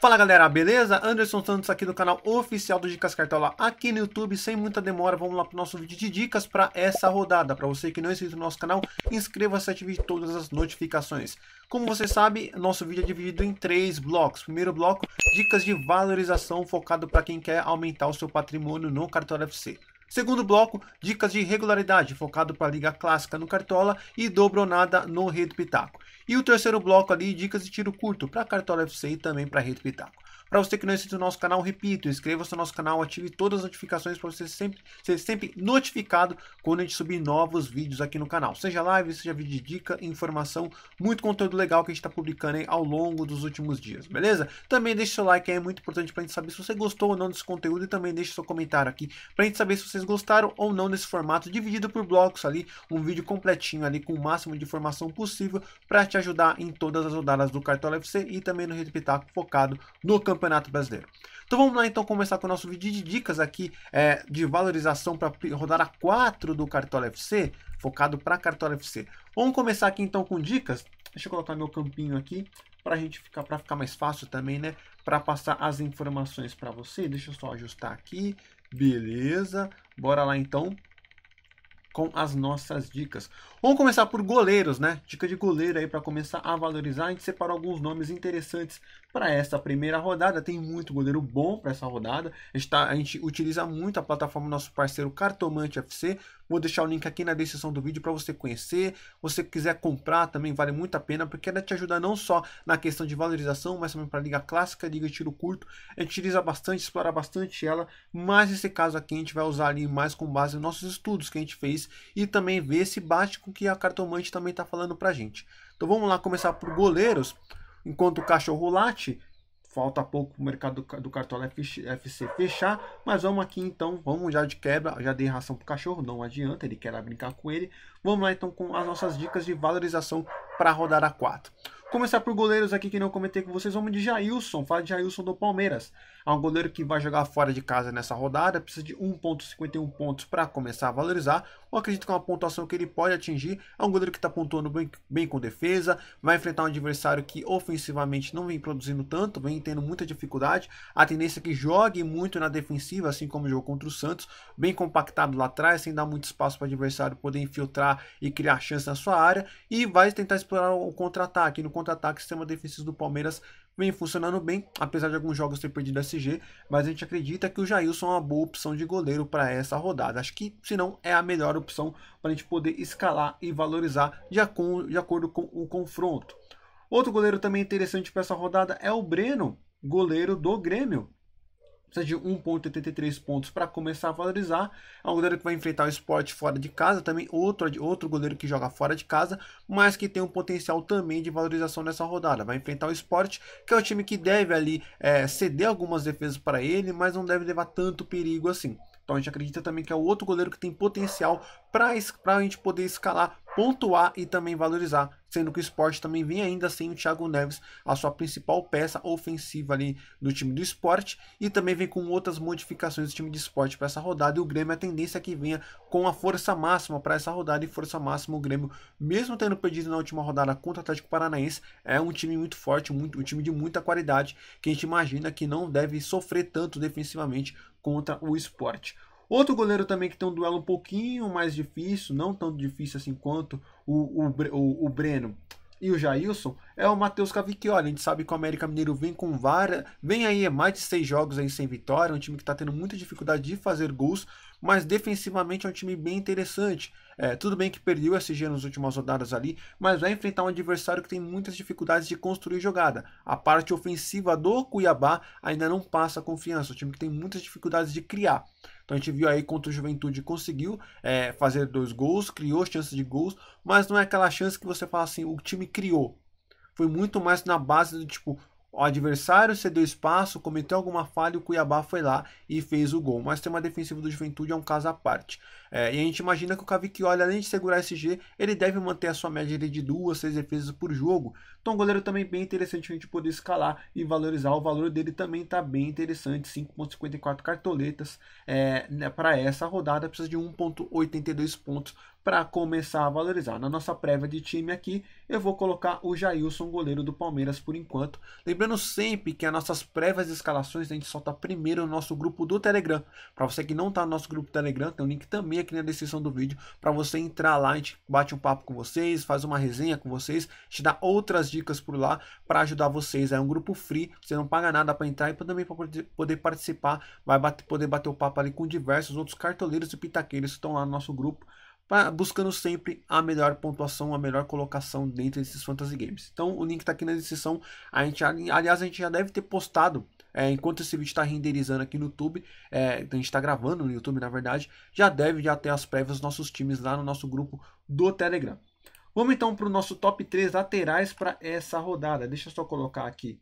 Fala galera, beleza? Anderson Santos aqui do canal oficial do Dicas Cartola aqui no YouTube. Sem muita demora, vamos lá para o nosso vídeo de dicas para essa rodada. Para você que não é inscrito no nosso canal, inscreva-se e ative todas as notificações. Como você sabe, nosso vídeo é dividido em três blocos. Primeiro bloco, dicas de valorização focado para quem quer aumentar o seu patrimônio no Cartola FC. Segundo bloco, dicas de regularidade, focado para a Liga Clássica no Cartola e dobronada no Rede Pitaco. E o terceiro bloco ali, dicas de tiro curto para Cartola FC e também para Rede Pitaco. Para você que não é inscrito no nosso canal, repito, inscreva-se no nosso canal, ative todas as notificações para você sempre ser sempre notificado quando a gente subir novos vídeos aqui no canal. Seja live, seja vídeo de dica, informação, muito conteúdo legal que a gente está publicando aí ao longo dos últimos dias, beleza? Também deixe seu like é muito importante para a gente saber se você gostou ou não desse conteúdo e também deixe seu comentário aqui para a gente saber se vocês gostaram ou não desse formato dividido por blocos ali, um vídeo completinho ali com o máximo de informação possível para te ajudar em todas as rodadas do Cartola FC e também no Rede Pitaco focado no campeonato Campeonato Brasileiro. Então vamos lá então começar com o nosso vídeo de dicas aqui é, de valorização para rodar a 4 do Cartola FC, focado para Cartola FC. Vamos começar aqui então com dicas. Deixa eu colocar meu campinho aqui para a gente ficar para ficar mais fácil também, né? Para passar as informações para você. Deixa eu só ajustar aqui. Beleza. Bora lá então com as nossas dicas. Vamos começar por goleiros, né? Dica de goleiro aí para começar a valorizar. A gente separou alguns nomes interessantes para essa primeira rodada. Tem muito goleiro bom para essa rodada. A gente, tá, a gente, utiliza muito a plataforma nosso parceiro Cartomante FC. Vou deixar o link aqui na descrição do vídeo para você conhecer. você quiser comprar também vale muito a pena, porque ela te ajuda não só na questão de valorização, mas também para liga clássica, liga de tiro curto. A gente utiliza bastante, explora bastante ela, mas nesse caso aqui a gente vai usar ali mais com base nos nossos estudos que a gente fez e também ver se bate com com o que a cartomante também está falando para a gente. Então vamos lá começar por goleiros. Enquanto o cachorro late, falta pouco para o mercado do Cartola FC fechar, mas vamos aqui então, vamos já de quebra, já dei ração para o cachorro, não adianta, ele quer brincar com ele. Vamos lá então com as nossas dicas de valorização para rodar a 4. Começar por goleiros aqui que não comentei com vocês, vamos de Jailson, fala de Jailson do Palmeiras. É um goleiro que vai jogar fora de casa nessa rodada, precisa de 1.51 pontos para começar a valorizar. Eu acredito que é uma pontuação que ele pode atingir. É um goleiro que está pontuando bem, bem com defesa, vai enfrentar um adversário que ofensivamente não vem produzindo tanto, vem tendo muita dificuldade. A tendência é que jogue muito na defensiva, assim como jogou contra o Santos, bem compactado lá atrás, sem dar muito espaço para o adversário poder infiltrar e criar chance na sua área. E vai tentar explorar o contra-ataque. No contra-ataque, o sistema defensivo do Palmeiras vem funcionando bem, apesar de alguns jogos ter perdido SG, mas a gente acredita que o Jailson é uma boa opção de goleiro para essa rodada. Acho que, se não, é a melhor opção para a gente poder escalar e valorizar de, de acordo com o confronto. Outro goleiro também interessante para essa rodada é o Breno, goleiro do Grêmio precisa de 1,83 pontos para começar a valorizar. É um goleiro que vai enfrentar o esporte fora de casa, também outro, outro goleiro que joga fora de casa, mas que tem um potencial também de valorização nessa rodada. Vai enfrentar o esporte, que é o time que deve ali é, ceder algumas defesas para ele, mas não deve levar tanto perigo assim. Então a gente acredita também que é o outro goleiro que tem potencial para a gente poder escalar, pontuar e também valorizar sendo que o esporte também vem ainda sem o Thiago Neves, a sua principal peça ofensiva ali do time do esporte, e também vem com outras modificações do time de esporte para essa rodada, e o Grêmio a tendência é que venha com a força máxima para essa rodada, e força máxima o Grêmio, mesmo tendo perdido na última rodada contra o Atlético Paranaense, é um time muito forte, muito, um time de muita qualidade, que a gente imagina que não deve sofrer tanto defensivamente contra o esporte. Outro goleiro também que tem um duelo um pouquinho mais difícil, não tanto difícil assim quanto o, o, o, o Breno e o Jailson é o Matheus Cavicchioli. A gente sabe que o América Mineiro vem com vara, vem aí mais de seis jogos aí sem vitória, um time que está tendo muita dificuldade de fazer gols mas defensivamente é um time bem interessante. É, tudo bem que perdeu o SG nas últimas rodadas ali, mas vai enfrentar um adversário que tem muitas dificuldades de construir jogada. A parte ofensiva do Cuiabá ainda não passa confiança, um time que tem muitas dificuldades de criar. Então a gente viu aí contra o Juventude conseguiu é, fazer dois gols, criou chances de gols, mas não é aquela chance que você fala assim, o time criou. Foi muito mais na base do tipo, o adversário cedeu espaço, cometeu alguma falha e o Cuiabá foi lá e fez o gol. Mas uma defensiva do Juventude é um caso à parte. É, e a gente imagina que o Cavicchioli, além de segurar esse G, ele deve manter a sua média de duas, seis defesas por jogo. Então, um goleiro também é bem interessante a gente poder escalar e valorizar. O valor dele também está bem interessante, 5,54 cartoletas é, né, para essa rodada. Precisa de 1,82 pontos para começar a valorizar. Na nossa prévia de time aqui, eu vou colocar o Jailson, goleiro do Palmeiras, por enquanto. Lembrando sempre que as nossas prévias e escalações a gente solta primeiro no nosso grupo do Telegram. Para você que não está no nosso grupo do Telegram, tem um link também aqui na descrição do vídeo para você entrar lá. A gente bate um papo com vocês, faz uma resenha com vocês, te dá outras dicas dicas por lá para ajudar vocês. É um grupo free, você não paga nada para entrar e também para poder participar, vai bater, poder bater o papo ali com diversos outros cartoleiros e pitaqueiros que estão lá no nosso grupo, pra, buscando sempre a melhor pontuação, a melhor colocação dentro desses fantasy games. Então o link está aqui na descrição. A gente, aliás, a gente já deve ter postado é, enquanto esse vídeo está renderizando aqui no YouTube, é, então a gente está gravando no YouTube na verdade, já deve já ter as prévias dos nossos times lá no nosso grupo do Telegram. Vamos então para o nosso top 3 laterais para essa rodada. Deixa eu só colocar aqui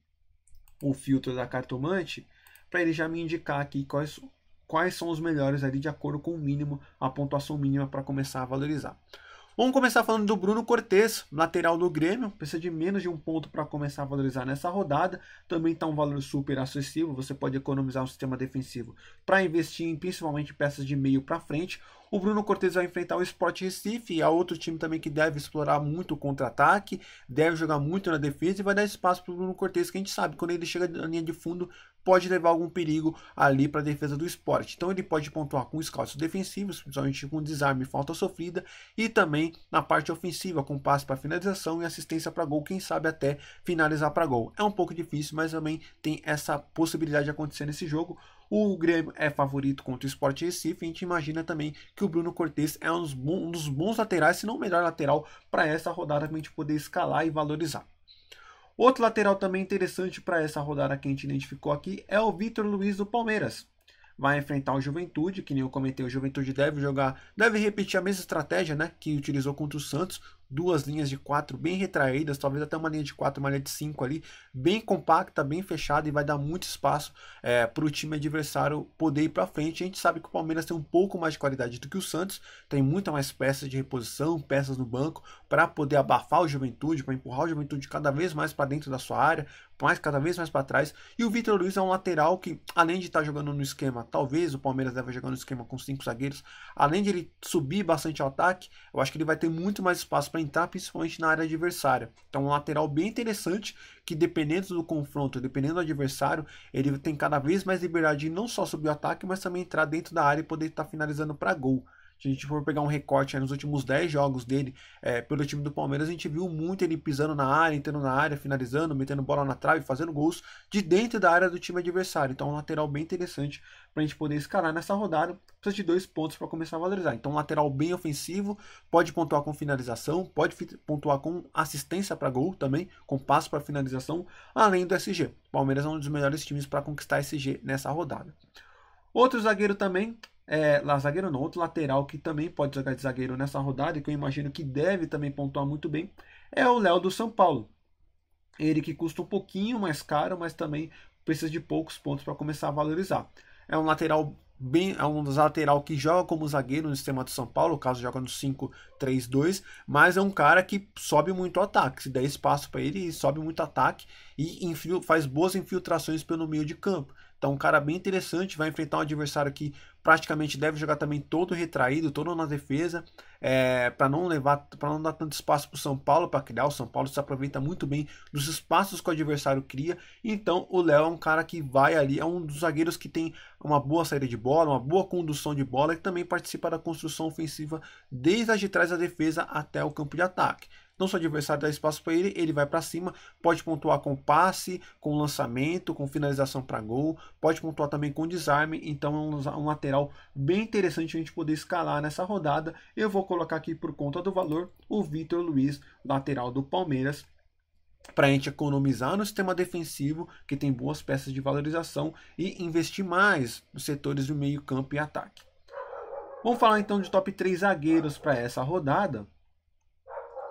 o filtro da cartomante para ele já me indicar aqui quais, quais são os melhores ali de acordo com o mínimo, a pontuação mínima para começar a valorizar. Vamos começar falando do Bruno Cortes, lateral do Grêmio, precisa de menos de um ponto para começar a valorizar nessa rodada. Também está um valor super acessível, você pode economizar um sistema defensivo para investir em principalmente peças de meio para frente. O Bruno Cortes vai enfrentar o Sport Recife, é outro time também que deve explorar muito o contra-ataque, deve jogar muito na defesa e vai dar espaço para o Bruno Cortes, que a gente sabe, quando ele chega na linha de fundo, pode levar algum perigo ali para a defesa do esporte. Então ele pode pontuar com escalços defensivos, principalmente com desarme e falta sofrida, e também na parte ofensiva, com passe para finalização e assistência para gol, quem sabe até finalizar para gol. É um pouco difícil, mas também tem essa possibilidade de acontecer nesse jogo. O Grêmio é favorito contra o Sport Recife. A gente imagina também que o Bruno Cortes é um dos bons laterais, se não o melhor lateral, para essa rodada para a gente poder escalar e valorizar. Outro lateral também interessante para essa rodada que a gente identificou aqui é o Vitor Luiz do Palmeiras. Vai enfrentar o Juventude, que nem eu comentei, o Juventude deve jogar, deve repetir a mesma estratégia né, que utilizou contra o Santos duas linhas de quatro bem retraídas, talvez até uma linha de quatro, uma linha de cinco ali, bem compacta, bem fechada e vai dar muito espaço é, para o time adversário poder ir para frente. A gente sabe que o Palmeiras tem um pouco mais de qualidade do que o Santos, tem muita mais peças de reposição, peças no banco para poder abafar o Juventude, para empurrar o Juventude cada vez mais para dentro da sua área, mais cada vez mais para trás. E o Vitor Luiz é um lateral que, além de estar tá jogando no esquema, talvez o Palmeiras deve jogar no esquema com cinco zagueiros, além de ele subir bastante ao ataque, eu acho que ele vai ter muito mais espaço para entrar, principalmente na área adversária. Então, um lateral bem interessante que, dependendo do confronto, dependendo do adversário, ele tem cada vez mais liberdade não só subir o ataque, mas também entrar dentro da área e poder estar tá finalizando para gol. Se a gente for pegar um recorte nos últimos 10 jogos dele é, pelo time do Palmeiras, a gente viu muito ele pisando na área, entrando na área, finalizando, metendo bola na trave, fazendo gols de dentro da área do time adversário. Então, é um lateral bem interessante para a gente poder escalar nessa rodada. Precisa de dois pontos para começar a valorizar. Então, um lateral bem ofensivo, pode pontuar com finalização, pode pontuar com assistência para gol também, com passo para finalização, além do SG. O Palmeiras é um dos melhores times para conquistar SG nessa rodada. Outro zagueiro também, é, lá zagueiro no outro lateral que também pode jogar de zagueiro nessa rodada, e que eu imagino que deve também pontuar muito bem, é o Léo do São Paulo. Ele que custa um pouquinho mais caro, mas também precisa de poucos pontos para começar a valorizar. É um lateral bem, é um lateral que joga como zagueiro no sistema do São Paulo, caso joga no 5-3-2, mas é um cara que sobe muito ataque, se der espaço para ele, sobe muito ataque e faz boas infiltrações pelo meio de campo. Então, um cara bem interessante, vai enfrentar um adversário que praticamente deve jogar também todo retraído, todo na defesa, é, para não levar, para não dar tanto espaço para o São Paulo para criar. O São Paulo se aproveita muito bem dos espaços que o adversário cria. Então, o Léo é um cara que vai ali, é um dos zagueiros que tem uma boa saída de bola, uma boa condução de bola e também participa da construção ofensiva desde as de trás da defesa até o campo de ataque. Não só adversário dá espaço para ele, ele vai para cima, pode pontuar com passe, com lançamento, com finalização para gol, pode pontuar também com desarme. Então, é um, um lateral bem interessante a gente poder escalar nessa rodada. Eu vou colocar aqui por conta do valor o Vitor Luiz, lateral do Palmeiras para a gente economizar no sistema defensivo, que tem boas peças de valorização, e investir mais nos setores do meio-campo e ataque. Vamos falar então de top 3 zagueiros para essa rodada.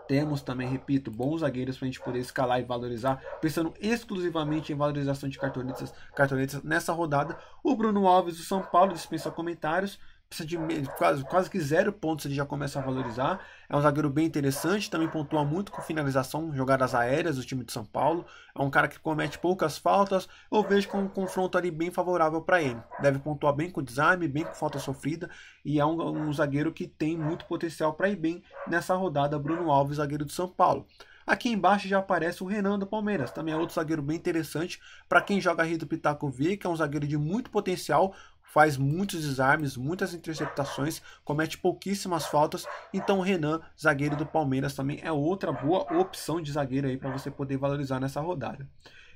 Temos também, repito, bons zagueiros para a gente poder escalar e valorizar, pensando exclusivamente em valorização de cartoletas, cartoletas nessa rodada. O Bruno Alves do São Paulo dispensa comentários precisa de quase, quase que zero pontos, ele já começa a valorizar. É um zagueiro bem interessante, também pontua muito com finalização, jogadas aéreas do time de São Paulo. É um cara que comete poucas faltas. Eu vejo com é um confronto ali bem favorável para ele. Deve pontuar bem com desarme, bem com falta sofrida. E é um, um zagueiro que tem muito potencial para ir bem nessa rodada. Bruno Alves, zagueiro de São Paulo. Aqui embaixo já aparece o Renan do Palmeiras, também é outro zagueiro bem interessante para quem joga a do Pitaco vê que é um zagueiro de muito potencial, faz muitos desarmes, muitas interceptações, comete pouquíssimas faltas. Então o Renan, zagueiro do Palmeiras, também é outra boa opção de zagueiro aí para você poder valorizar nessa rodada.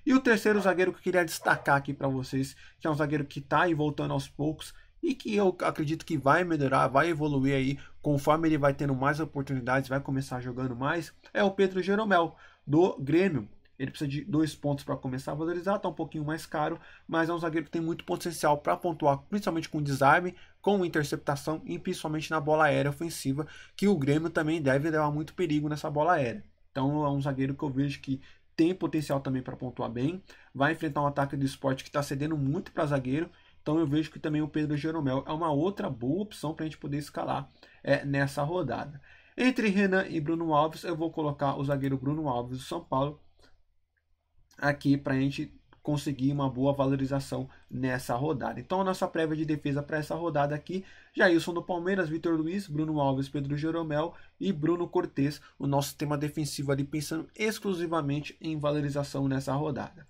E o terceiro zagueiro que eu queria destacar aqui para vocês, que é um zagueiro que está aí voltando aos poucos e que eu acredito que vai melhorar, vai evoluir aí conforme ele vai tendo mais oportunidades, vai começar jogando mais, é o Pedro Jeromel do Grêmio. Ele precisa de dois pontos para começar a valorizar, está um pouquinho mais caro, mas é um zagueiro que tem muito potencial para pontuar, principalmente com desarme, com interceptação e principalmente na bola aérea ofensiva, que o Grêmio também deve levar muito perigo nessa bola aérea. Então é um zagueiro que eu vejo que tem potencial também para pontuar bem, vai enfrentar um ataque do esporte que está cedendo muito para zagueiro, então eu vejo que também o Pedro Jeromel é uma outra boa opção para a gente poder escalar é, nessa rodada. Entre Renan e Bruno Alves, eu vou colocar o zagueiro Bruno Alves do São Paulo, aqui para a gente conseguir uma boa valorização nessa rodada. Então, a nossa prévia de defesa para essa rodada aqui, Jailson do Palmeiras, Vitor Luiz, Bruno Alves, Pedro Jeromel e Bruno Cortes, o nosso tema defensivo ali, pensando exclusivamente em valorização nessa rodada.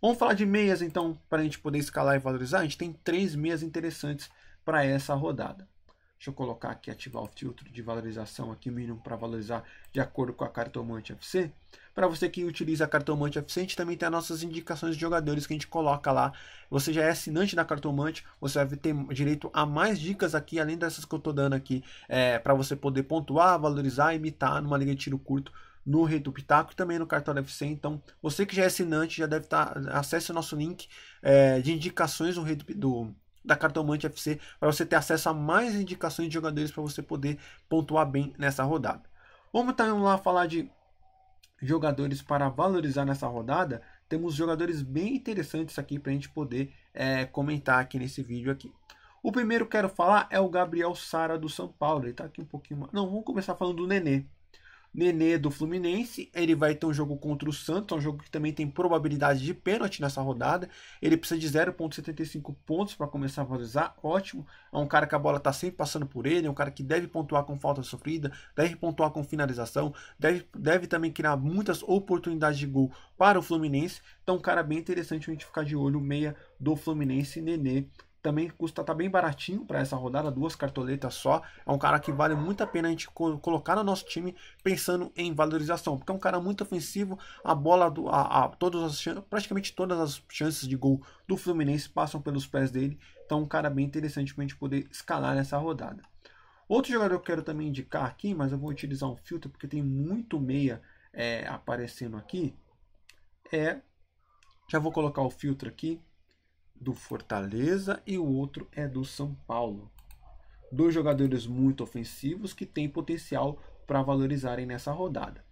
Vamos falar de meias, então, para a gente poder escalar e valorizar. A gente tem três meias interessantes para essa rodada. Deixa eu colocar aqui, ativar o filtro de valorização aqui, o mínimo para valorizar de acordo com a cartomante FC. Para você que utiliza a cartomante FC, a gente também tem as nossas indicações de jogadores que a gente coloca lá. Você já é assinante da cartomante, você vai ter direito a mais dicas aqui, além dessas que eu estou dando aqui, é, para você poder pontuar, valorizar, imitar numa liga de tiro curto no Rei do Pitaco e também no Cartola FC. Então, você que já é assinante, já deve estar. Tá, acesse o nosso link é, de indicações do, Rei do, do da Cartomante FC para você ter acesso a mais indicações de jogadores para você poder pontuar bem nessa rodada. Vamos então lá falar de jogadores para valorizar nessa rodada. Temos jogadores bem interessantes aqui para a gente poder é, comentar aqui nesse vídeo aqui. O primeiro que quero falar é o Gabriel Sara do São Paulo. Ele está aqui um pouquinho mais... Não, vamos começar falando do Nenê. Nenê do Fluminense, ele vai ter um jogo contra o Santos, é um jogo que também tem probabilidade de pênalti nessa rodada. Ele precisa de 0,75 pontos para começar a valorizar, ótimo. É um cara que a bola está sempre passando por ele, é um cara que deve pontuar com falta sofrida, deve pontuar com finalização, deve, deve também criar muitas oportunidades de gol para o Fluminense. Então, um cara bem interessante a gente ficar de olho, meia do Fluminense, Nenê também custa tá bem baratinho para essa rodada, duas cartoletas só. É um cara que vale muito a pena a gente colocar no nosso time pensando em valorização, porque é um cara muito ofensivo, a bola do a, a todas as praticamente todas as chances de gol do Fluminense passam pelos pés dele. Então, um cara bem interessante para a gente poder escalar nessa rodada. Outro jogador que eu quero também indicar aqui, mas eu vou utilizar um filtro porque tem muito meia é, aparecendo aqui, é já vou colocar o filtro aqui do Fortaleza e o outro é do São Paulo. Dois jogadores muito ofensivos que têm potencial para valorizarem nessa rodada.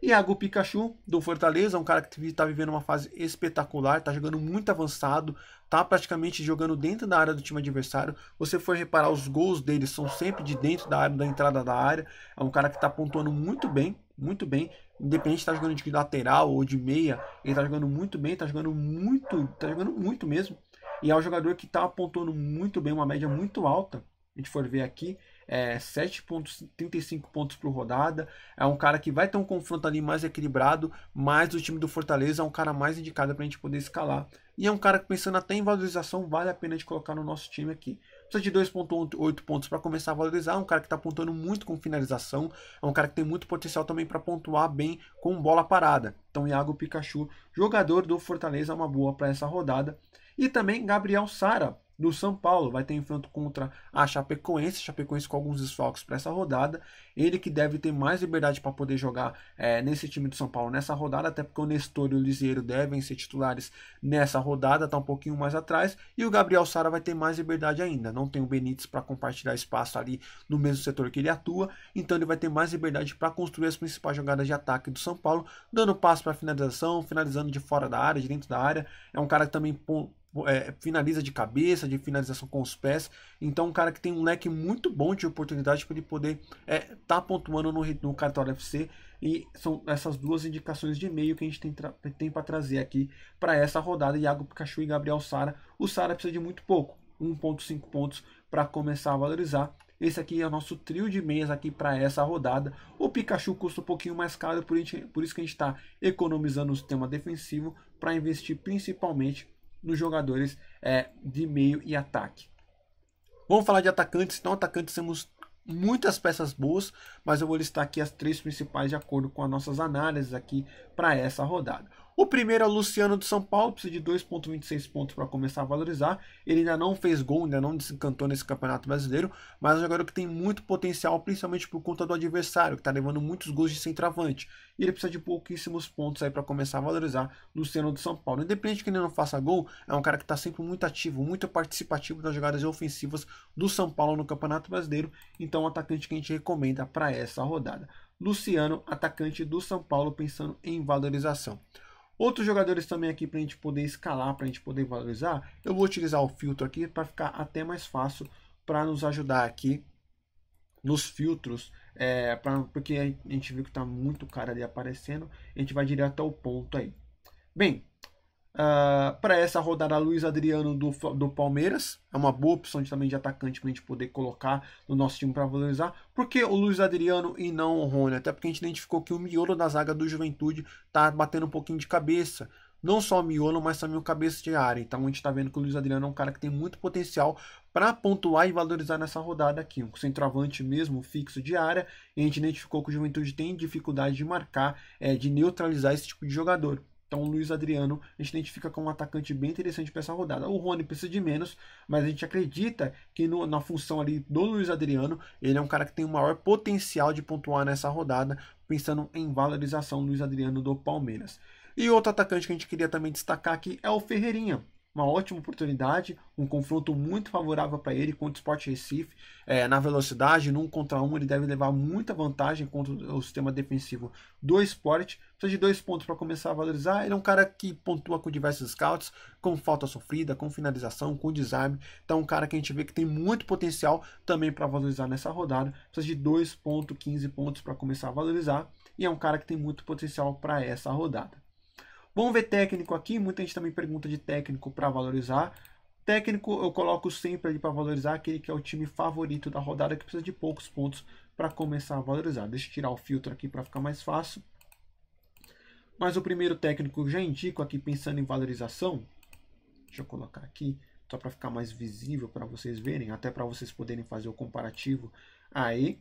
Iago Pikachu, do Fortaleza, um cara que está vivendo uma fase espetacular, está jogando muito avançado, está praticamente jogando dentro da área do time adversário. Você for reparar, os gols dele são sempre de dentro da área, da entrada da área. É um cara que está pontuando muito bem, muito bem. Independente de estar tá jogando de lateral ou de meia, ele está jogando muito bem, está jogando muito, está jogando muito mesmo. E é um jogador que está apontando muito bem, uma média muito alta. A gente for ver aqui, é 7,35 pontos por rodada. É um cara que vai ter um confronto ali mais equilibrado, mas o time do Fortaleza é um cara mais indicado para a gente poder escalar. E é um cara que, pensando até em valorização, vale a pena de colocar no nosso time aqui. Precisa de 2,8 pontos para começar a valorizar. É um cara que está apontando muito com finalização. É um cara que tem muito potencial também para pontuar bem com bola parada. Então, Iago Pikachu, jogador do Fortaleza, é uma boa para essa rodada. E também Gabriel Sara, do São Paulo, vai ter enfrento contra a Chapecoense, Chapecoense com alguns desfalques para essa rodada. Ele que deve ter mais liberdade para poder jogar é, nesse time do São Paulo nessa rodada, até porque o Nestor e o Lisieiro devem ser titulares nessa rodada, está um pouquinho mais atrás. E o Gabriel Sara vai ter mais liberdade ainda. Não tem o Benítez para compartilhar espaço ali no mesmo setor que ele atua, então ele vai ter mais liberdade para construir as principais jogadas de ataque do São Paulo, dando passo para finalização, finalizando de fora da área, de dentro da área. É um cara que também é, finaliza de cabeça, de finalização com os pés. Então, um cara que tem um leque muito bom de oportunidade para ele poder é, tá pontuando no, no cartório FC. E são essas duas indicações de meio que a gente tem, tem para trazer aqui para essa rodada. Iago Pikachu e Gabriel Sara. O Sara precisa de muito pouco, 1,5 pontos para começar a valorizar. Esse aqui é o nosso trio de meias aqui para essa rodada. O Pikachu custa um pouquinho mais caro, por, gente, por isso que a gente está economizando o sistema defensivo para investir principalmente nos jogadores é, de meio e ataque. Vamos falar de atacantes. Então, atacantes temos muitas peças boas, mas eu vou listar aqui as três principais de acordo com as nossas análises aqui para essa rodada. O primeiro é o Luciano do São Paulo, precisa de 2,26 pontos para começar a valorizar. Ele ainda não fez gol, ainda não desencantou nesse campeonato brasileiro, mas é um jogador que tem muito potencial, principalmente por conta do adversário, que está levando muitos gols de centroavante. E ele precisa de pouquíssimos pontos aí para começar a valorizar Luciano do São Paulo. Independente que ele não faça gol, é um cara que está sempre muito ativo, muito participativo nas jogadas ofensivas do São Paulo no Campeonato Brasileiro. Então, um atacante que a gente recomenda para essa rodada. Luciano, atacante do São Paulo, pensando em valorização. Outros jogadores também aqui para a gente poder escalar, para a gente poder valorizar, eu vou utilizar o filtro aqui para ficar até mais fácil para nos ajudar aqui nos filtros, é, pra, porque a gente viu que está muito cara ali aparecendo, a gente vai direto ao ponto aí. Bem, Uh, ah, para essa rodada, Luiz Adriano do, do Palmeiras. É uma boa opção de, também de atacante para a gente poder colocar no nosso time para valorizar. Por que o Luiz Adriano e não o Rony? Até porque a gente identificou que o miolo da zaga do Juventude está batendo um pouquinho de cabeça. Não só o miolo, mas também o cabeça de área. Então a gente está vendo que o Luiz Adriano é um cara que tem muito potencial para pontuar e valorizar nessa rodada aqui. Um centroavante mesmo, fixo de área. E a gente identificou que o Juventude tem dificuldade de marcar, é, de neutralizar esse tipo de jogador. Então, o Luiz Adriano a gente identifica como um atacante bem interessante para essa rodada. O Rony precisa de menos, mas a gente acredita que no, na função ali do Luiz Adriano, ele é um cara que tem o maior potencial de pontuar nessa rodada, pensando em valorização do Luiz Adriano do Palmeiras. E outro atacante que a gente queria também destacar aqui é o Ferreirinha uma ótima oportunidade, um confronto muito favorável para ele contra o Sport Recife. É, na velocidade, num contra um, ele deve levar muita vantagem contra o sistema defensivo do Sport. Precisa de dois pontos para começar a valorizar. Ele é um cara que pontua com diversos scouts, com falta sofrida, com finalização, com desarme. Então, é um cara que a gente vê que tem muito potencial também para valorizar nessa rodada. Precisa de 2,15 pontos para começar a valorizar. E é um cara que tem muito potencial para essa rodada. Vamos ver técnico aqui. Muita gente também pergunta de técnico para valorizar. Técnico eu coloco sempre ali para valorizar aquele que é o time favorito da rodada que precisa de poucos pontos para começar a valorizar. Deixa eu tirar o filtro aqui para ficar mais fácil. Mas o primeiro técnico já indico aqui pensando em valorização. Deixa eu colocar aqui só para ficar mais visível para vocês verem, até para vocês poderem fazer o comparativo aí.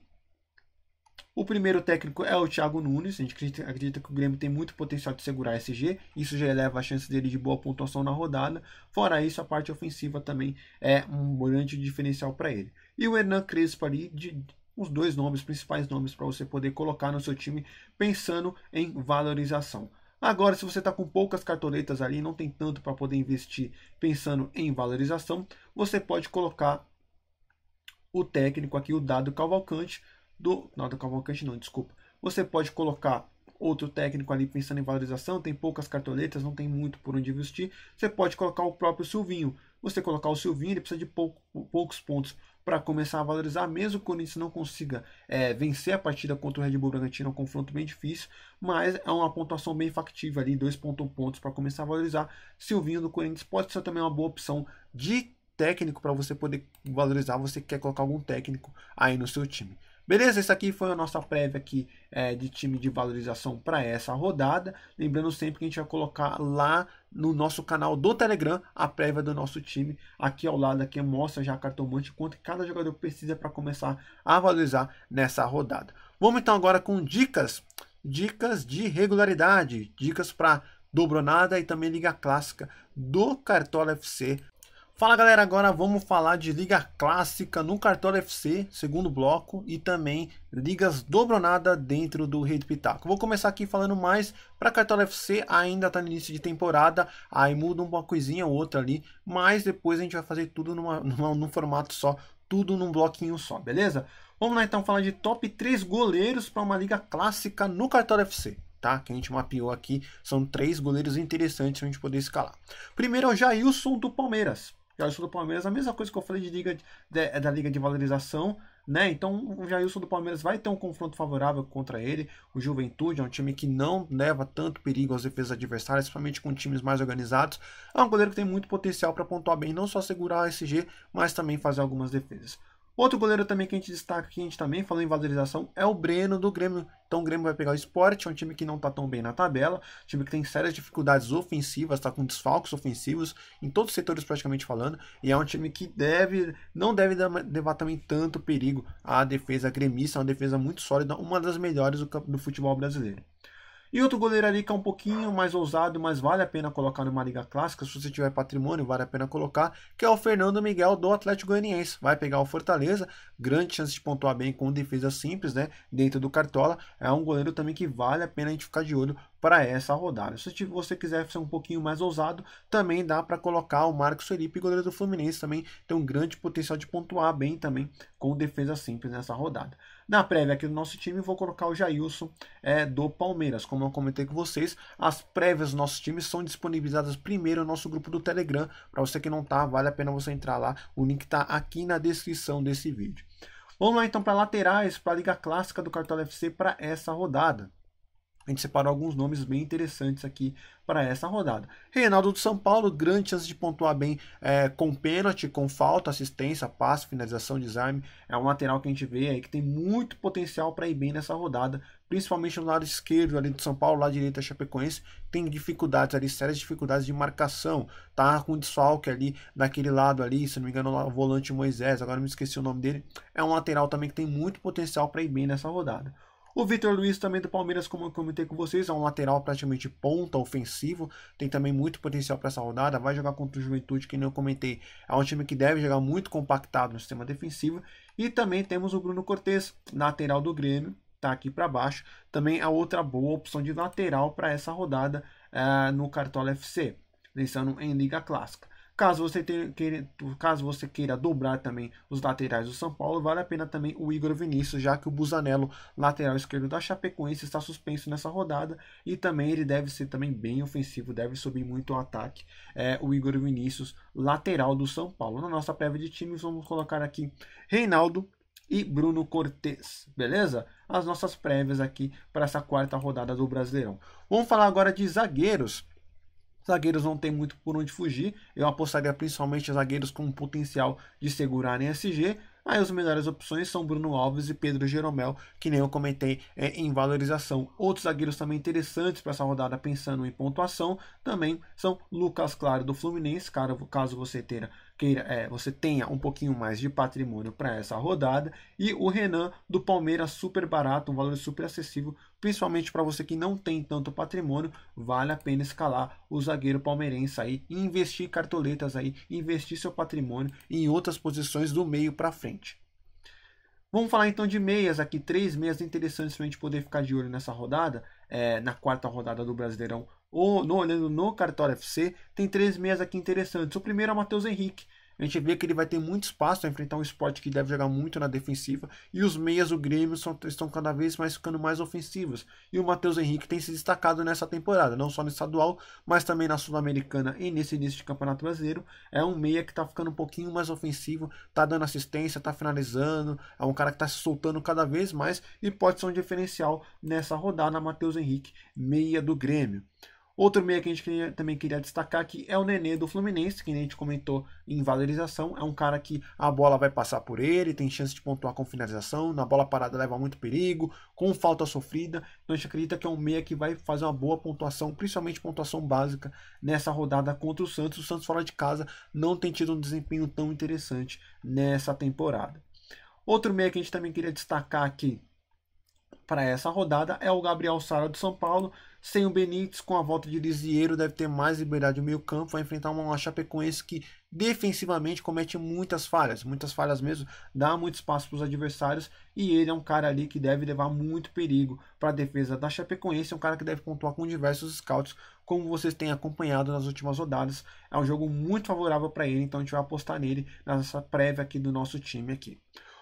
O primeiro técnico é o Thiago Nunes. A gente acredita, acredita, que o Grêmio tem muito potencial de segurar a S.G. Isso já eleva a chance dele de boa pontuação na rodada. Fora isso, a parte ofensiva também é um grande diferencial para ele. E o Hernan Crespo ali, de, os dois nomes, principais nomes para você poder colocar no seu time pensando em valorização. Agora, se você está com poucas cartoletas ali, não tem tanto para poder investir pensando em valorização, você pode colocar o técnico aqui, o Dado Cavalcante, do Naldo Cavalcante, não, desculpa. Você pode colocar outro técnico ali pensando em valorização, tem poucas cartoletas, não tem muito por onde investir. Você pode colocar o próprio Silvinho. Você colocar o Silvinho, ele precisa de pouco, poucos pontos para começar a valorizar, mesmo que o Corinthians não consiga é, vencer a partida contra o Red Bull Bragantino, é um confronto bem difícil, mas é uma pontuação bem factível ali, 2.1 pontos para começar a valorizar. Silvinho do Corinthians pode ser também uma boa opção de técnico para você poder valorizar, você quer colocar algum técnico aí no seu time. Beleza? Essa aqui foi a nossa prévia aqui é, de time de valorização para essa rodada. Lembrando sempre que a gente vai colocar lá no nosso canal do Telegram a prévia do nosso time. Aqui ao lado aqui mostra já a cartomante quanto cada jogador precisa para começar a valorizar nessa rodada. Vamos então agora com dicas, dicas de regularidade, dicas para dobronada e também liga clássica do Cartola FC Fala galera, agora vamos falar de liga clássica no Cartola FC, segundo bloco, e também ligas dobronada dentro do Rei do Pitaco. Vou começar aqui falando mais para Cartola FC, ainda está no início de temporada, aí muda uma coisinha ou outra ali, mas depois a gente vai fazer tudo numa, numa, num formato só, tudo num bloquinho só, beleza? Vamos lá então falar de top 3 goleiros para uma liga clássica no Cartola FC tá? Que a gente mapeou aqui. São três goleiros interessantes para a gente poder escalar. Primeiro é o Jailson do Palmeiras. É o Jailson do Palmeiras, a mesma coisa que eu falei de liga de, de, é, da liga de valorização, né? Então o Jailson do Palmeiras vai ter um confronto favorável contra ele. O Juventude é um time que não leva tanto perigo às defesas adversárias, principalmente com times mais organizados. É um goleiro que tem muito potencial para pontuar bem, não só segurar a SG, mas também fazer algumas defesas. Outro goleiro também que a gente destaca aqui, a gente também falou em valorização, é o Breno do Grêmio. Então o Grêmio vai pegar o esporte, é um time que não está tão bem na tabela, um time que tem sérias dificuldades ofensivas, está com desfalques ofensivos, em todos os setores praticamente falando, e é um time que deve, não deve levar também tanto perigo à defesa gremista, é uma defesa muito sólida, uma das melhores do, do futebol brasileiro. E outro goleiro ali que é um pouquinho mais ousado, mas vale a pena colocar numa liga clássica, se você tiver patrimônio, vale a pena colocar, que é o Fernando Miguel do Atlético Goianiense. Vai pegar o Fortaleza, grande chance de pontuar bem com defesa simples, né, dentro do Cartola. É um goleiro também que vale a pena a gente ficar de olho para essa rodada. Se você quiser ser um pouquinho mais ousado, também dá para colocar o Marcos Felipe, goleiro do Fluminense, também tem um grande potencial de pontuar bem também com defesa simples nessa rodada. Na prévia aqui do nosso time, vou colocar o Jailson é, do Palmeiras. Como eu comentei com vocês, as prévias do nosso time são disponibilizadas primeiro no nosso grupo do Telegram. Para você que não tá, vale a pena você entrar lá. O link está aqui na descrição desse vídeo. Vamos lá então para laterais, para a Liga Clássica do Cartola FC para essa rodada. A gente separou alguns nomes bem interessantes aqui para essa rodada. Reinaldo do São Paulo, grande chance de pontuar bem é, com pênalti, com falta, assistência, passe, finalização, desarme. É um lateral que a gente vê aí que tem muito potencial para ir bem nessa rodada, principalmente no lado esquerdo ali do São Paulo, lado direito da Chapecoense, tem dificuldades ali, sérias dificuldades de marcação. Tá com um desfalque ali daquele lado ali, se não me engano, o volante Moisés, agora me esqueci o nome dele. É um lateral também que tem muito potencial para ir bem nessa rodada. O Vitor Luiz também do Palmeiras, como eu comentei com vocês, é um lateral praticamente ponta, ofensivo, tem também muito potencial para essa rodada, vai jogar contra o Juventude, que nem eu comentei, é um time que deve jogar muito compactado no sistema defensivo. E também temos o Bruno Cortes, lateral do Grêmio, tá aqui para baixo, também é outra boa opção de lateral para essa rodada uh, no Cartola FC, pensando em Liga Clássica. Caso você, tenha, queira, caso você queira dobrar também os laterais do São Paulo, vale a pena também o Igor Vinícius, já que o Busanello, lateral esquerdo da Chapecoense, está suspenso nessa rodada e também ele deve ser também bem ofensivo, deve subir muito o ataque. É, o Igor Vinícius, lateral do São Paulo. Na nossa prévia de times, vamos colocar aqui Reinaldo, e Bruno Cortes, beleza? As nossas prévias aqui para essa quarta rodada do Brasileirão. Vamos falar agora de zagueiros zagueiros não tem muito por onde fugir. Eu apostaria principalmente zagueiros com potencial de segurarem SG. Aí as melhores opções são Bruno Alves e Pedro Jeromel, que nem eu comentei é, em valorização. Outros zagueiros também interessantes para essa rodada, pensando em pontuação, também são Lucas Claro do Fluminense, caso você tenha queira, é, você tenha um pouquinho mais de patrimônio para essa rodada. E o Renan do Palmeiras, super barato, um valor super acessível, principalmente para você que não tem tanto patrimônio, vale a pena escalar o zagueiro palmeirense aí, investir cartoletas aí, investir seu patrimônio em outras posições do meio para frente. Vamos falar então de meias aqui, três meias interessantes para a gente poder ficar de olho nessa rodada, é, na quarta rodada do Brasileirão ou no, olhando no cartório FC, tem três meias aqui interessantes. O primeiro é o Matheus Henrique. A gente vê que ele vai ter muito espaço para enfrentar um esporte que deve jogar muito na defensiva. E os meias do Grêmio são, estão cada vez mais ficando mais ofensivos. E o Matheus Henrique tem se destacado nessa temporada, não só no estadual, mas também na Sul-Americana e nesse início de Campeonato Brasileiro. É um meia que está ficando um pouquinho mais ofensivo, está dando assistência, está finalizando. É um cara que está se soltando cada vez mais e pode ser um diferencial nessa rodada, Matheus Henrique, meia do Grêmio. Outro meia que a gente queria, também queria destacar aqui é o Nenê do Fluminense, que a gente comentou em valorização. É um cara que a bola vai passar por ele, tem chance de pontuar com finalização, na bola parada leva muito perigo, com falta sofrida. Então a gente acredita que é um meia que vai fazer uma boa pontuação, principalmente pontuação básica, nessa rodada contra o Santos. O Santos fora de casa não tem tido um desempenho tão interessante nessa temporada. Outro meia que a gente também queria destacar aqui para essa rodada é o Gabriel Sara do São Paulo. Sem o Benítez, com a volta de Lisieiro, deve ter mais liberdade no meio-campo. Vai enfrentar uma Chapecoense que defensivamente comete muitas falhas, muitas falhas mesmo, dá muito espaço para os adversários. E ele é um cara ali que deve levar muito perigo para a defesa da Chapecoense. É um cara que deve pontuar com diversos scouts, como vocês têm acompanhado nas últimas rodadas. É um jogo muito favorável para ele, então a gente vai apostar nele nessa prévia aqui do nosso time aqui.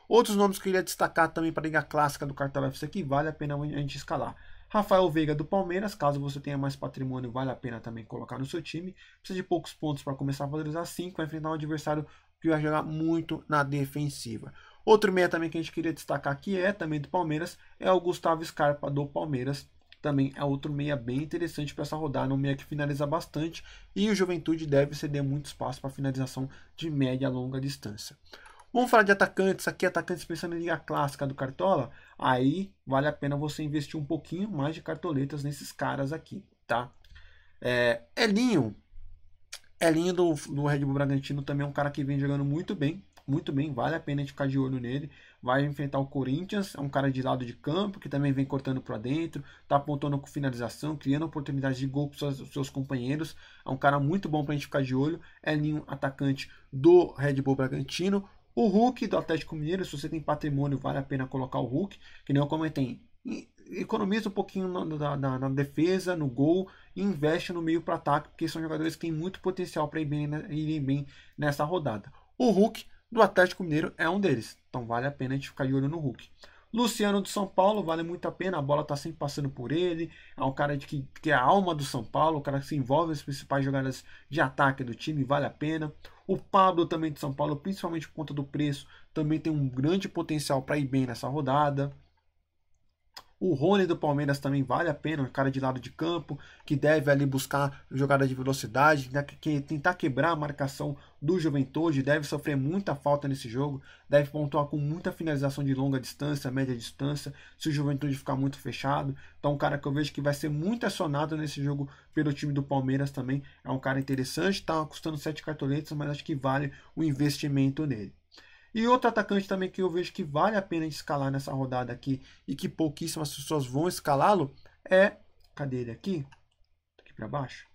Outros nomes que eu queria destacar também para a Liga Clássica do Cartola FC que vale a pena a gente escalar. Rafael Veiga do Palmeiras, caso você tenha mais patrimônio, vale a pena também colocar no seu time. Precisa de poucos pontos para começar a valorizar 5, vai enfrentar um adversário que vai jogar muito na defensiva. Outro meia também que a gente queria destacar que é também do Palmeiras é o Gustavo Scarpa do Palmeiras. Também é outro meia bem interessante para essa rodada, um meia que finaliza bastante e o Juventude deve ceder muito espaço para finalização de média a longa distância. Vamos falar de atacantes aqui, é atacantes pensando em liga clássica do Cartola. Aí vale a pena você investir um pouquinho mais de cartoletas nesses caras aqui, tá? É, Elinho. Elinho do, do Red Bull Bragantino também é um cara que vem jogando muito bem. Muito bem, vale a pena a gente ficar de olho nele. Vai enfrentar o Corinthians, é um cara de lado de campo que também vem cortando para dentro, tá apontando com finalização, criando oportunidades de gol para os seus companheiros. É um cara muito bom para a gente ficar de olho. Elinho, atacante do Red Bull Bragantino. O Hulk do Atlético Mineiro, se você tem patrimônio, vale a pena colocar o Hulk, que nem eu comentei. Economiza um pouquinho na, na, na defesa, no gol, e investe no meio para ataque, porque são jogadores que têm muito potencial para irem bem, ir bem nessa rodada. O Hulk do Atlético Mineiro é um deles, então vale a pena a gente ficar de olho no Hulk. Luciano do São Paulo vale muito a pena, a bola está sempre passando por ele, é um cara de que, que é a alma do São Paulo, o cara que se envolve nas principais jogadas de ataque do time, vale a pena. O Pablo também de São Paulo, principalmente por conta do preço, também tem um grande potencial para ir bem nessa rodada. O Rony do Palmeiras também vale a pena, um cara de lado de campo, que deve ali buscar jogada de velocidade, né, tentar quebrar a marcação do Juventude, deve sofrer muita falta nesse jogo, deve pontuar com muita finalização de longa distância, média distância, se o Juventude ficar muito fechado. Então, um cara que eu vejo que vai ser muito acionado nesse jogo pelo time do Palmeiras também. É um cara interessante, tá custando sete cartoletas, mas acho que vale o investimento nele. E outro atacante também que eu vejo que vale a pena escalar nessa rodada aqui e que pouquíssimas pessoas vão escalá-lo é. Cadê ele aqui? Tá aqui para baixo.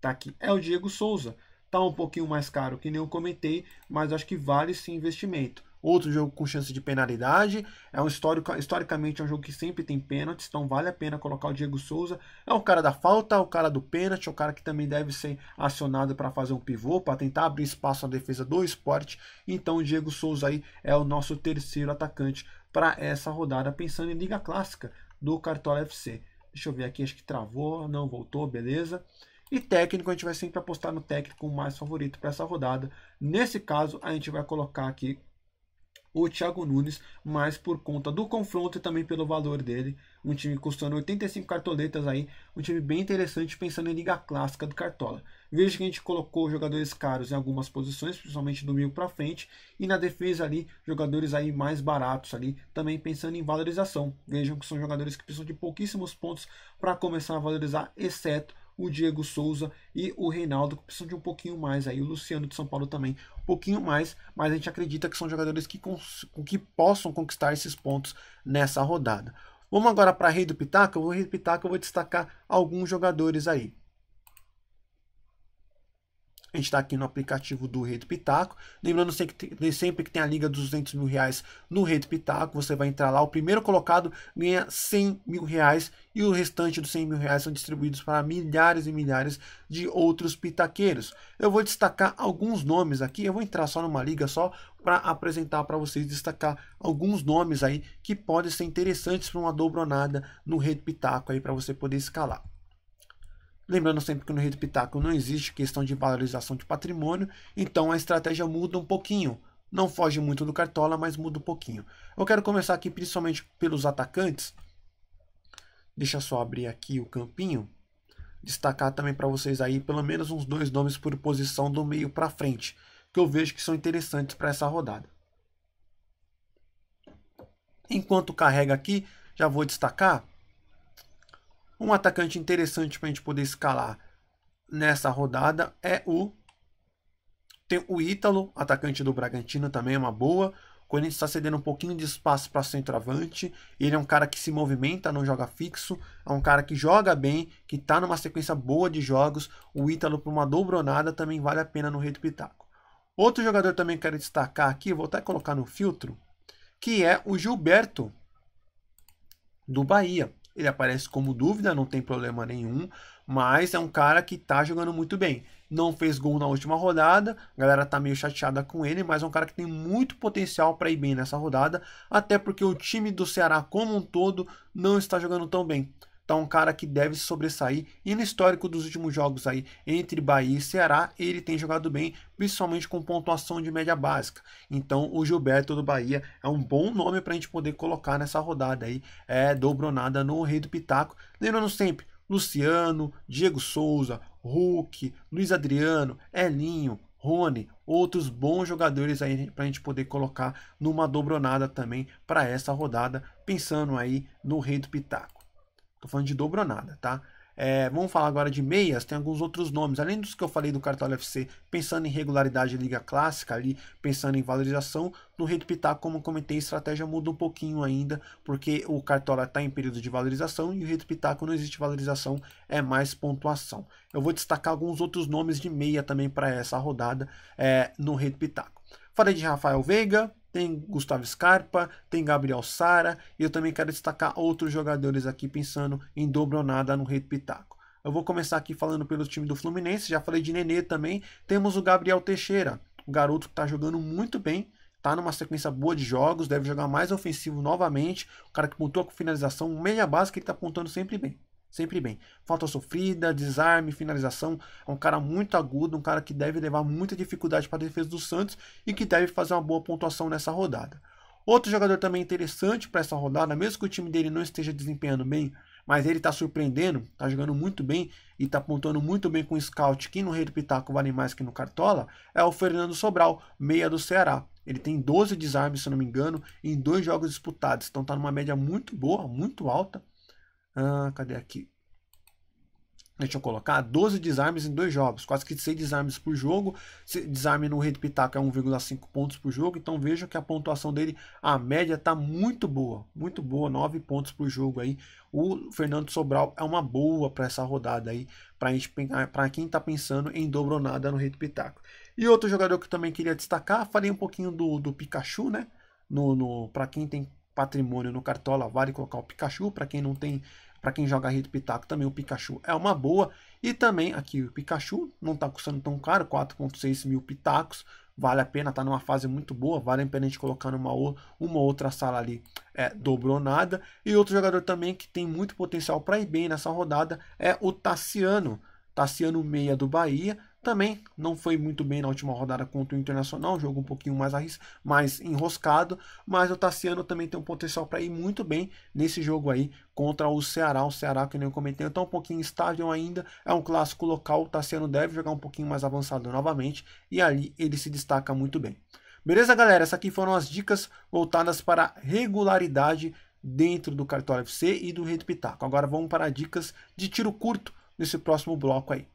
Tá aqui. É o Diego Souza tá um pouquinho mais caro, que nem eu comentei, mas acho que vale esse investimento. Outro jogo com chance de penalidade. É um histórico, historicamente é um jogo que sempre tem pênaltis, então vale a pena colocar o Diego Souza. É o cara da falta, o cara do pênalti, o é cara que também deve ser acionado para fazer um pivô, para tentar abrir espaço na defesa do esporte. Então o Diego Souza aí é o nosso terceiro atacante para essa rodada, pensando em Liga Clássica do Cartola FC. Deixa eu ver aqui, acho que travou, não voltou, beleza. E técnico, a gente vai sempre apostar no técnico mais favorito para essa rodada. Nesse caso, a gente vai colocar aqui o Thiago Nunes, mas por conta do confronto e também pelo valor dele. Um time custando 85 cartoletas aí, um time bem interessante pensando em liga clássica do Cartola. Veja que a gente colocou jogadores caros em algumas posições, principalmente do meio para frente, e na defesa ali, jogadores aí mais baratos ali, também pensando em valorização. Vejam que são jogadores que precisam de pouquíssimos pontos para começar a valorizar, exceto o Diego Souza e o Reinaldo, que precisam de um pouquinho mais aí, o Luciano de São Paulo também, um pouquinho mais, mas a gente acredita que são jogadores que, que possam conquistar esses pontos nessa rodada. Vamos agora para a Rei do Pitaco? O Rei do Pitaco eu vou destacar alguns jogadores aí. A gente está aqui no aplicativo do Rede Pitaco. Lembrando sempre que tem a liga dos 200 mil reais no Rede Pitaco. Você vai entrar lá, o primeiro colocado ganha 100 mil reais e o restante dos 100 mil reais são distribuídos para milhares e milhares de outros pitaqueiros. Eu vou destacar alguns nomes aqui. Eu vou entrar só numa liga só para apresentar para vocês, destacar alguns nomes aí que podem ser interessantes para uma dobronada no Rede Pitaco aí para você poder escalar. Lembrando sempre que no Rio do Pitaco não existe questão de valorização de patrimônio, então a estratégia muda um pouquinho. Não foge muito do Cartola, mas muda um pouquinho. Eu quero começar aqui principalmente pelos atacantes. Deixa só abrir aqui o campinho. Destacar também para vocês aí pelo menos uns dois nomes por posição do meio para frente, que eu vejo que são interessantes para essa rodada. Enquanto carrega aqui, já vou destacar um atacante interessante para a gente poder escalar nessa rodada é o. Tem o Ítalo, atacante do Bragantino, também é uma boa. O Corinthians está cedendo um pouquinho de espaço para centroavante. Ele é um cara que se movimenta, não joga fixo. É um cara que joga bem, que está numa sequência boa de jogos. O Ítalo, para uma dobronada, também vale a pena no Rei do Pitaco. Outro jogador também quero destacar aqui, vou até colocar no filtro, que é o Gilberto, do Bahia ele aparece como dúvida, não tem problema nenhum, mas é um cara que tá jogando muito bem. Não fez gol na última rodada, a galera tá meio chateada com ele, mas é um cara que tem muito potencial para ir bem nessa rodada, até porque o time do Ceará como um todo não está jogando tão bem tá um cara que deve sobressair. E no histórico dos últimos jogos aí, entre Bahia e Ceará, ele tem jogado bem, principalmente com pontuação de média básica. Então o Gilberto do Bahia é um bom nome para a gente poder colocar nessa rodada aí, é, dobronada no Rei do Pitaco. Lembrando sempre, Luciano, Diego Souza, Hulk, Luiz Adriano, Elinho, Rony, outros bons jogadores aí para a gente poder colocar numa dobronada também para essa rodada, pensando aí no Rei do Pitaco. Estou falando de dobronada, tá? É, vamos falar agora de meias, tem alguns outros nomes, além dos que eu falei do Cartola FC, pensando em regularidade Liga Clássica ali, pensando em valorização, no Rede Pitaco, como comentei, a estratégia muda um pouquinho ainda, porque o Cartola está em período de valorização e o Rede Pitaco não existe valorização, é mais pontuação. Eu vou destacar alguns outros nomes de meia também para essa rodada é, no Rede Pitaco. Falei de Rafael Veiga, tem Gustavo Scarpa, tem Gabriel Sara, e eu também quero destacar outros jogadores aqui pensando em dobronada no Rei Pitaco. Eu vou começar aqui falando pelo time do Fluminense, já falei de Nenê também. Temos o Gabriel Teixeira, o garoto que está jogando muito bem, está numa sequência boa de jogos, deve jogar mais ofensivo novamente. O cara que pontua com finalização, meia base que ele está apontando sempre bem sempre bem. Falta sofrida, desarme, finalização. É um cara muito agudo, um cara que deve levar muita dificuldade para a defesa do Santos e que deve fazer uma boa pontuação nessa rodada. Outro jogador também interessante para essa rodada, mesmo que o time dele não esteja desempenhando bem, mas ele está surpreendendo, está jogando muito bem e está pontuando muito bem com o scout que no Rei do Pitaco vale mais que no Cartola, é o Fernando Sobral, meia do Ceará. Ele tem 12 desarmes, se não me engano, em dois jogos disputados, então está numa média muito boa, muito alta ah, cadê aqui? Deixa eu colocar 12 desarmes em dois jogos, quase que 6 desarmes por jogo. Desarme no Rei do Pitaco é 1,5 pontos por jogo, então veja que a pontuação dele, a média está muito boa, muito boa, 9 pontos por jogo aí. O Fernando Sobral é uma boa para essa rodada aí, para gente para quem está pensando em dobronada no Rei do Pitaco. E outro jogador que eu também queria destacar, falei um pouquinho do, do Pikachu, né? No, no para quem tem patrimônio no Cartola, vale colocar o Pikachu, para quem não tem para quem joga Rito Pitaco, também o Pikachu é uma boa. E também aqui o Pikachu não está custando tão caro, 4.6 mil Pitacos. Vale a pena, está numa fase muito boa, vale a pena a gente colocar numa uma outra sala ali, é, dobrou nada. E outro jogador também que tem muito potencial para ir bem nessa rodada é o Tassiano. Tassiano Meia do Bahia, também não foi muito bem na última rodada contra o Internacional, jogo um pouquinho mais, arris, mais enroscado, mas o Tassiano também tem um potencial para ir muito bem nesse jogo aí contra o Ceará. O Ceará, que eu nem comentei, está um pouquinho estável ainda, é um clássico local, o Tassiano deve jogar um pouquinho mais avançado novamente e ali ele se destaca muito bem. Beleza, galera? Essas aqui foram as dicas voltadas para regularidade dentro do Cartola FC e do Rede Pitaco. Agora vamos para dicas de tiro curto nesse próximo bloco aí.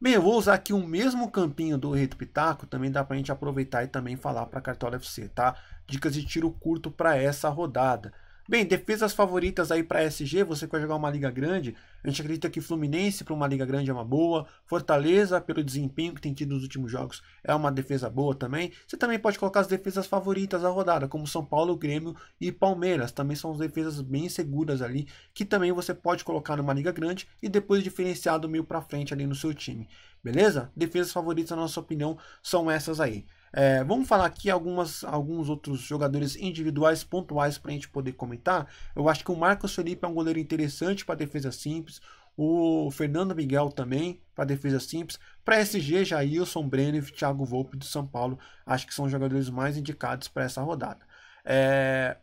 Bem, eu vou usar aqui o mesmo campinho do Rei do Pitaco, também dá para a gente aproveitar e também falar para a Cartola FC, tá? Dicas de tiro curto para essa rodada. Bem, defesas favoritas aí para SG, você quer jogar uma liga grande? A gente acredita que Fluminense para uma liga grande é uma boa, Fortaleza pelo desempenho que tem tido nos últimos jogos é uma defesa boa também. Você também pode colocar as defesas favoritas da rodada, como São Paulo, Grêmio e Palmeiras, também são defesas bem seguras ali, que também você pode colocar numa liga grande e depois diferenciar do meio para frente ali no seu time. Beleza? Defesas favoritas, na nossa opinião, são essas aí. É, vamos falar aqui algumas, alguns outros jogadores individuais pontuais para a gente poder comentar. Eu acho que o Marcos Felipe é um goleiro interessante para defesa simples. O Fernando Miguel também para defesa simples. Para SG, Jailson, Brenner e Thiago Volpe do São Paulo. Acho que são os jogadores mais indicados para essa rodada. É,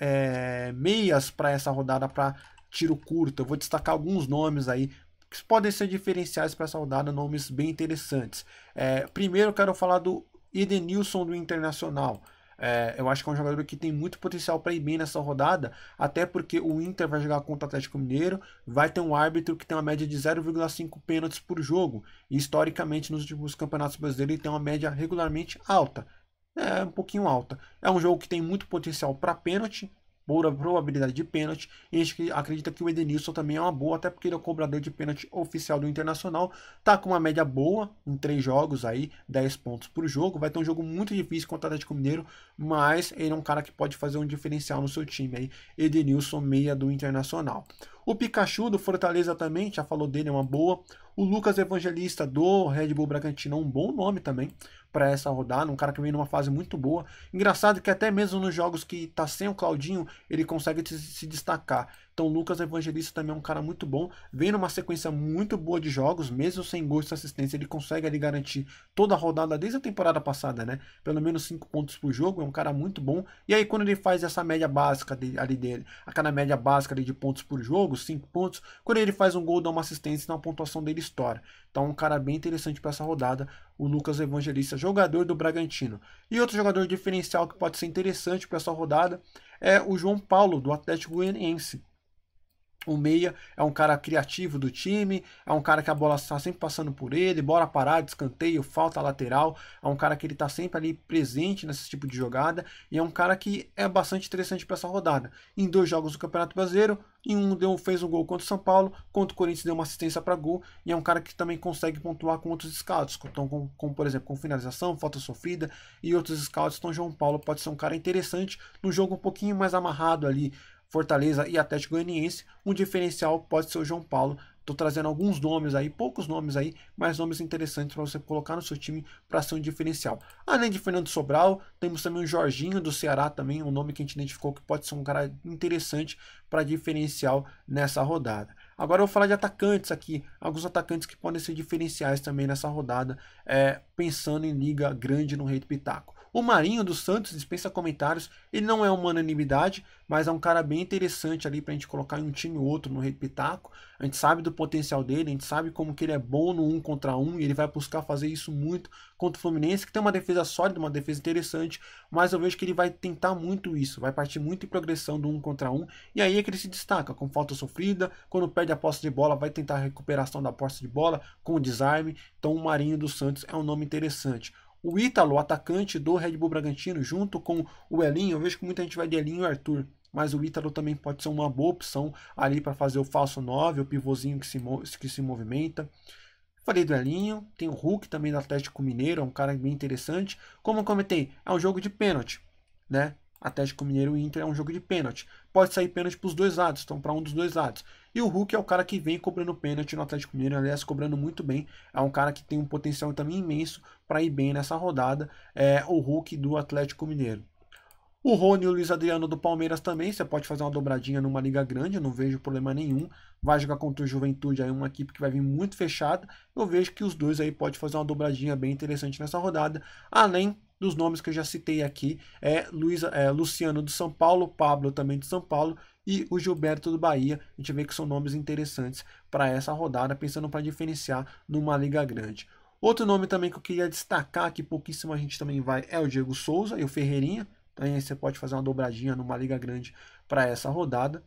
é, meias para essa rodada para tiro curto. Eu vou destacar alguns nomes aí que podem ser diferenciais para essa rodada, nomes bem interessantes. É, primeiro eu quero falar do Edenilson do Internacional. É, eu acho que é um jogador que tem muito potencial para ir bem nessa rodada, até porque o Inter vai jogar contra o Atlético Mineiro, vai ter um árbitro que tem uma média de 0,5 pênaltis por jogo, e historicamente nos últimos campeonatos brasileiros ele tem uma média regularmente alta. É um pouquinho alta. É um jogo que tem muito potencial para pênalti, por probabilidade de pênalti. E a gente acredita que o Edenilson também é uma boa, até porque ele é o cobrador de pênalti oficial do Internacional. Tá com uma média boa em três jogos aí, 10 pontos por jogo. Vai ter um jogo muito difícil contra o Atlético Mineiro, mas ele é um cara que pode fazer um diferencial no seu time aí. Edenilson, meia do Internacional. O Pikachu do Fortaleza também, já falou dele, é uma boa. O Lucas Evangelista do Red Bull Bragantino, é um bom nome também para essa rodada, um cara que vem numa fase muito boa. Engraçado que até mesmo nos jogos que tá sem o Claudinho, ele consegue se destacar. Então Lucas Evangelista também é um cara muito bom. Vem numa sequência muito boa de jogos, mesmo sem gosto de assistência, ele consegue ali garantir toda a rodada desde a temporada passada, né? Pelo menos 5 pontos por jogo, é um cara muito bom. E aí quando ele faz essa média básica de, ali dele, aquela média básica ali de pontos por jogo, 5 pontos, quando ele faz um gol, dá uma assistência, então a pontuação dele estoura. Então é um cara bem interessante para essa rodada, o Lucas Evangelista, jogador do Bragantino. E outro jogador diferencial que pode ser interessante para essa rodada é o João Paulo do Atlético Goianiense. O meia é um cara criativo do time, é um cara que a bola está sempre passando por ele, bora parar, descanteio, falta lateral, é um cara que ele está sempre ali presente nesse tipo de jogada e é um cara que é bastante interessante para essa rodada. Em dois jogos do Campeonato Brasileiro, em um deu, fez um gol contra o São Paulo, contra o Corinthians deu uma assistência para gol e é um cara que também consegue pontuar com outros scouts, então, como, por exemplo com finalização, falta sofrida e outros scouts. Então, João Paulo pode ser um cara interessante no jogo um pouquinho mais amarrado ali Fortaleza e Atlético Goianiense. Um diferencial pode ser o João Paulo. Estou trazendo alguns nomes aí, poucos nomes aí, mas nomes interessantes para você colocar no seu time para ser um diferencial. Além de Fernando Sobral, temos também o Jorginho do Ceará também, um nome que a gente identificou que pode ser um cara interessante para diferencial nessa rodada. Agora eu vou falar de atacantes aqui, alguns atacantes que podem ser diferenciais também nessa rodada, é, pensando em liga grande no Rei do Pitaco. O Marinho do Santos dispensa comentários, ele não é uma unanimidade, mas é um cara bem interessante ali pra gente colocar em um time ou outro no repitaco. A gente sabe do potencial dele, a gente sabe como que ele é bom no um contra um e ele vai buscar fazer isso muito contra o Fluminense, que tem uma defesa sólida, uma defesa interessante, mas eu vejo que ele vai tentar muito isso, vai partir muito em progressão do um contra um e aí é que ele se destaca com falta sofrida, quando perde a posse de bola, vai tentar a recuperação da posse de bola com o desarme. Então o Marinho do Santos é um nome interessante o Ítalo, atacante do Red Bull Bragantino, junto com o Elinho. Eu vejo que muita gente vai de Elinho e Arthur mas o Ítalo também pode ser uma boa opção ali para fazer o falso 9, o pivôzinho que se, que se movimenta. Falei do Elinho, tem o Hulk também do Atlético Mineiro, é um cara bem interessante. Como eu comentei, é um jogo de pênalti, né? Atlético Mineiro e Inter é um jogo de pênalti. Pode sair pênalti para os dois lados, então para um dos dois lados. E o Hulk é o cara que vem cobrando pênalti no Atlético Mineiro, aliás, cobrando muito bem. É um cara que tem um potencial também imenso para ir bem nessa rodada. É o Hulk do Atlético Mineiro. O Rony e o Luiz Adriano do Palmeiras também, você pode fazer uma dobradinha numa liga grande, não vejo problema nenhum. Vai jogar contra o Juventude, aí uma equipe que vai vir muito fechada. Eu vejo que os dois aí pode fazer uma dobradinha bem interessante nessa rodada, além dos nomes que eu já citei aqui é, Luiz, é, Luciano do São Paulo, Pablo também de São Paulo e o Gilberto do Bahia. A gente vê que são nomes interessantes para essa rodada, pensando para diferenciar numa liga grande. Outro nome também que eu queria destacar, que pouquíssima gente também vai, é o Diego Souza e o Ferreirinha. Então, aí você pode fazer uma dobradinha numa liga grande para essa rodada.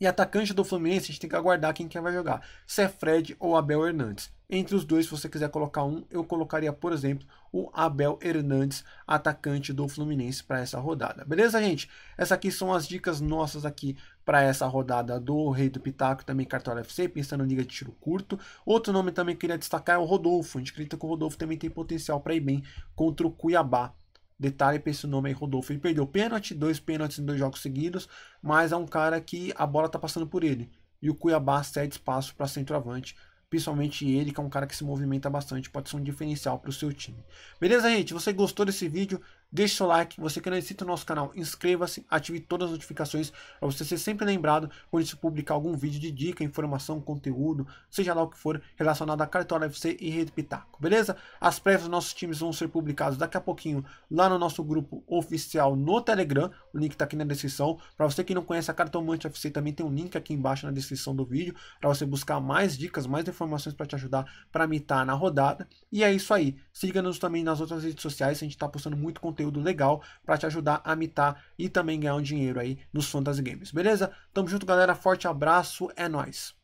E atacante do Fluminense, a gente tem que aguardar quem que vai jogar. Se é Fred ou Abel Hernandes. Entre os dois, se você quiser colocar um, eu colocaria, por exemplo, o Abel Hernandes, atacante do Fluminense para essa rodada. Beleza, gente? Essas aqui são as dicas nossas aqui para essa rodada do Rei do Pitaco, também Cartola FC, pensando em liga de tiro curto. Outro nome também que eu queria destacar é o Rodolfo. A gente acredita que o Rodolfo também tem potencial para ir bem contra o Cuiabá Detalhe para esse nome aí, Rodolfo. Ele perdeu pênalti, dois pênaltis em dois jogos seguidos, mas é um cara que a bola está passando por ele. E o Cuiabá cede espaço para centroavante, principalmente ele, que é um cara que se movimenta bastante, pode ser um diferencial para o seu time. Beleza, gente? Você gostou desse vídeo? Deixe seu like, você que não é inscrito no nosso canal, inscreva-se, ative todas as notificações para você ser sempre lembrado quando se publicar algum vídeo de dica, informação, conteúdo, seja lá o que for, relacionado a Cartola FC e Rede Pitaco, beleza? As prévias dos nossos times vão ser publicadas daqui a pouquinho lá no nosso grupo oficial no Telegram, o link está aqui na descrição. Para você que não conhece a Cartomante FC, também tem um link aqui embaixo na descrição do vídeo para você buscar mais dicas, mais informações para te ajudar para mitar na rodada. E é isso aí. Siga-nos também nas outras redes sociais, a gente está postando muito conteúdo conteúdo legal para te ajudar a mitar e também ganhar um dinheiro aí nos Fantasy Games, beleza? Tamo junto, galera. Forte abraço, é nóis!